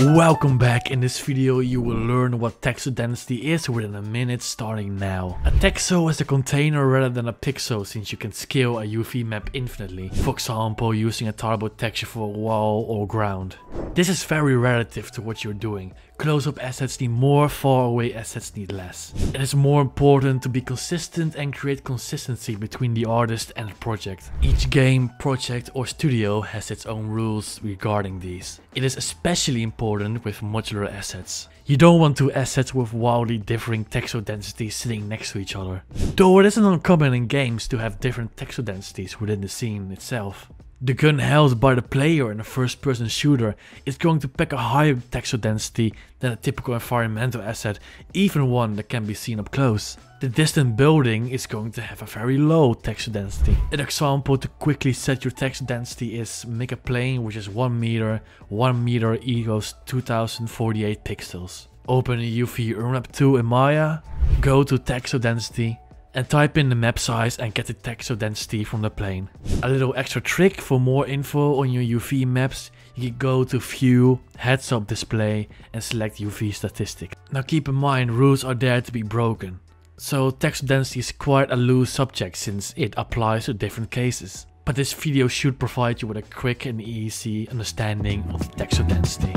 Welcome back. In this video you will learn what Texo Density is within a minute starting now. A Texo is a container rather than a pixel since you can scale a UV map infinitely, for example using a turbo texture for a wall or ground. This is very relative to what you're doing. Close-up assets need more, far-away assets need less. It is more important to be consistent and create consistency between the artist and the project. Each game, project or studio has its own rules regarding these. It is especially important important with modular assets. You don't want two assets with wildly differing texture densities sitting next to each other. Though it isn't uncommon in games to have different texture densities within the scene itself. The gun held by the player in a first-person shooter is going to pack a higher texture density than a typical environmental asset, even one that can be seen up close. The distant building is going to have a very low texture density. An example to quickly set your texture density is make a plane which is 1 meter, 1 meter equals 2048 pixels. Open UV Unwrap 2 in Maya, go to texture density, and type in the map size and get the texture density from the plane. A little extra trick for more info on your UV maps, you can go to view, heads up display and select UV statistic. Now keep in mind rules are there to be broken. So texture density is quite a loose subject since it applies to different cases. But this video should provide you with a quick and easy understanding of texture density.